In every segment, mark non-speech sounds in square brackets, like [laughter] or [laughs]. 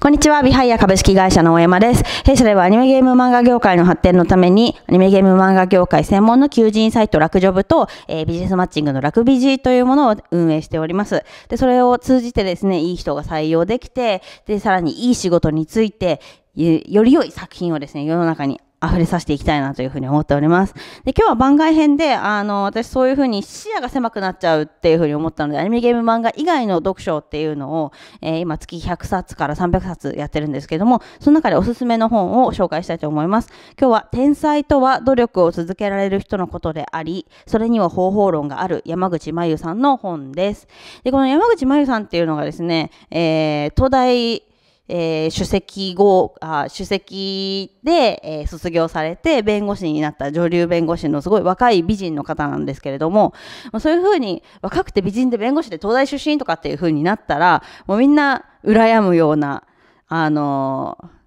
こんにちは、ビハイヤ株式会社の大山です。弊社ではアニメゲーム漫画業界の発展のために、アニメゲーム漫画業界専門の求人サイト、ラクジョブと、えー、ビジネスマッチングのラクビジというものを運営しております。で、それを通じてですね、いい人が採用できて、で、さらにいい仕事について、より良い作品をですね、世の中に溢れさせていきたいなというふうに思っております。で、今日は番外編で、あの、私そういうふうに視野が狭くなっちゃうっていうふうに思ったので、アニメゲーム漫画以外の読書っていうのを、えー、今月100冊から300冊やってるんですけども、その中でおすすめの本を紹介したいと思います。今日は、天才とは努力を続けられる人のことであり、それには方法論がある山口真由さんの本です。で、この山口真由さんっていうのがですね、えー、東大えー、主席後あ主席で、えー、卒業されて弁護士になった女流弁護士のすごい若い美人の方なんですけれどもそういうふうに若くて美人で弁護士で東大出身とかっていうふうになったらもうみんな羨むようなあのー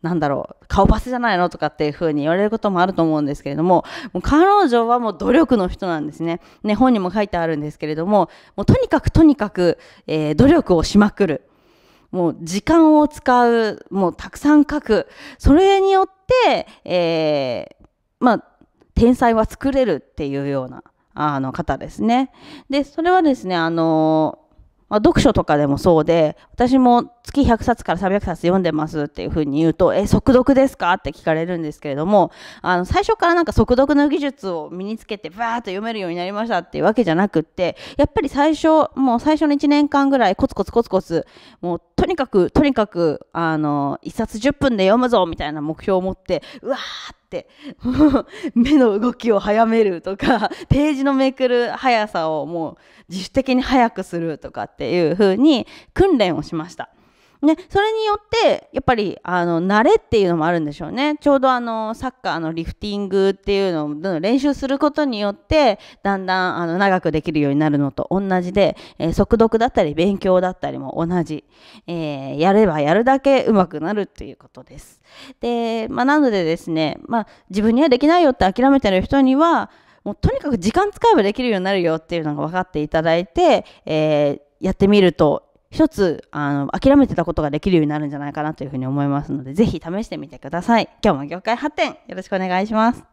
なんだろう、顔パスじゃないのとかっていうふうに言われることもあると思うんですけれども、もう彼女はもう努力の人なんですね。ね、本にも書いてあるんですけれども、もうとにかくとにかく、えー、努力をしまくる。もう時間を使う、もうたくさん書く。それによって、えー、まあ、天才は作れるっていうような、あの方ですね。で、それはですね、あのまあ、読書とかでもそうで私も月100冊から300冊読んでますっていうふうに言うと「え速読ですか?」って聞かれるんですけれどもあの最初からなんか速読の技術を身につけてバーッと読めるようになりましたっていうわけじゃなくってやっぱり最初もう最初の1年間ぐらいコツコツコツコツもうとにかくとにかくあの1冊10分で読むぞみたいな目標を持ってうわーっ [laughs] 目の動きを早めるとか [laughs] ページのめくる速さをもう自主的に速くするとかっていう風に訓練をしました。ね、それによってやっぱりあの慣れっていうのもあるんでしょうねちょうどあのサッカーのリフティングっていうのを練習することによってだんだんあの長くできるようになるのと同じで、えー、速読だったり勉強だったりも同じ、えー、やればやるだけ上手くなるっていうことです。でまあ、なのでですね、まあ、自分にはできないよって諦めてる人にはもうとにかく時間使えばできるようになるよっていうのが分かっていただいて、えー、やってみると一つあの諦めてたことができるようになるんじゃないかなというふうに思いますので、ぜひ試してみてください。今日も業界発展よろしくお願いします。